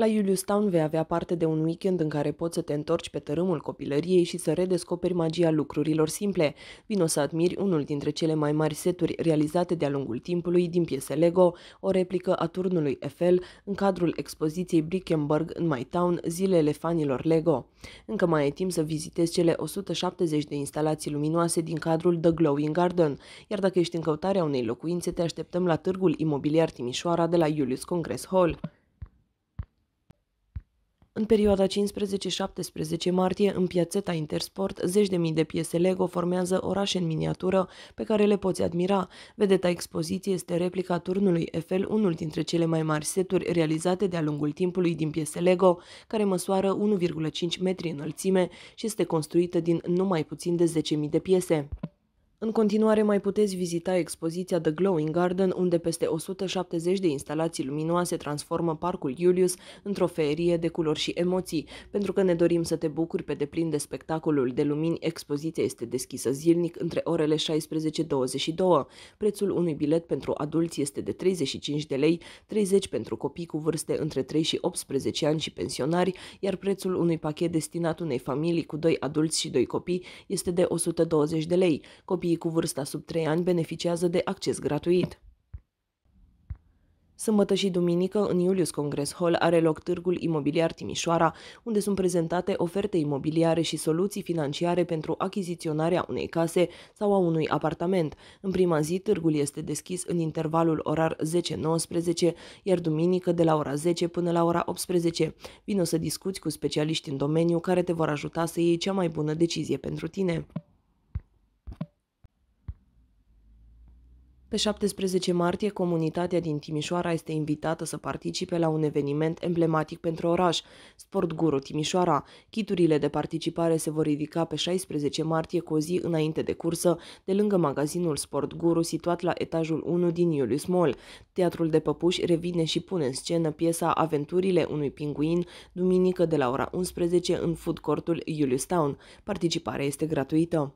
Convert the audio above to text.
La Town vei avea parte de un weekend în care poți să te întorci pe tărâmul copilăriei și să redescoperi magia lucrurilor simple. Vino să admiri unul dintre cele mai mari seturi realizate de-a lungul timpului din piese Lego, o replică a turnului Eiffel în cadrul expoziției Brickenberg în Town, zilele fanilor Lego. Încă mai e timp să vizitezi cele 170 de instalații luminoase din cadrul The Glowing Garden, iar dacă ești în căutarea unei locuințe, te așteptăm la târgul imobiliar Timișoara de la Julius Congress Hall. În perioada 15-17 martie, în piațeta Intersport, zeci de mii de piese Lego formează orașe în miniatură pe care le poți admira. Vedeta expoziție este replica turnului Eiffel, unul dintre cele mai mari seturi realizate de-a lungul timpului din piese Lego, care măsoară 1,5 metri înălțime și este construită din numai puțin de 10.000 de piese. În continuare mai puteți vizita expoziția The Glowing Garden, unde peste 170 de instalații luminoase transformă Parcul Julius într-o ferie de culori și emoții. Pentru că ne dorim să te bucuri pe deplin de spectacolul de lumini, expoziția este deschisă zilnic între orele 16-22. Prețul unui bilet pentru adulți este de 35 de lei, 30 pentru copii cu vârste între 3 și 18 ani și pensionari, iar prețul unui pachet destinat unei familii cu doi adulți și doi copii este de 120 de lei. Copii Copiii cu vârsta sub 3 ani beneficiază de acces gratuit. Sâmbătă și duminică, în Iulius Congress Hall, are loc Târgul Imobiliar Timișoara, unde sunt prezentate oferte imobiliare și soluții financiare pentru achiziționarea unei case sau a unui apartament. În prima zi, târgul este deschis în intervalul orar 10-19, iar duminică de la ora 10 până la ora 18. Vino să discuți cu specialiști în domeniu care te vor ajuta să iei cea mai bună decizie pentru tine. Pe 17 martie, comunitatea din Timișoara este invitată să participe la un eveniment emblematic pentru oraș, Sport Guru Timișoara. Chiturile de participare se vor ridica pe 16 martie cu o zi înainte de cursă, de lângă magazinul Sport Guru situat la etajul 1 din Iulius Mall. Teatrul de păpuși revine și pune în scenă piesa Aventurile unui pinguin, duminică de la ora 11 în food courtul Iulius Town. Participarea este gratuită.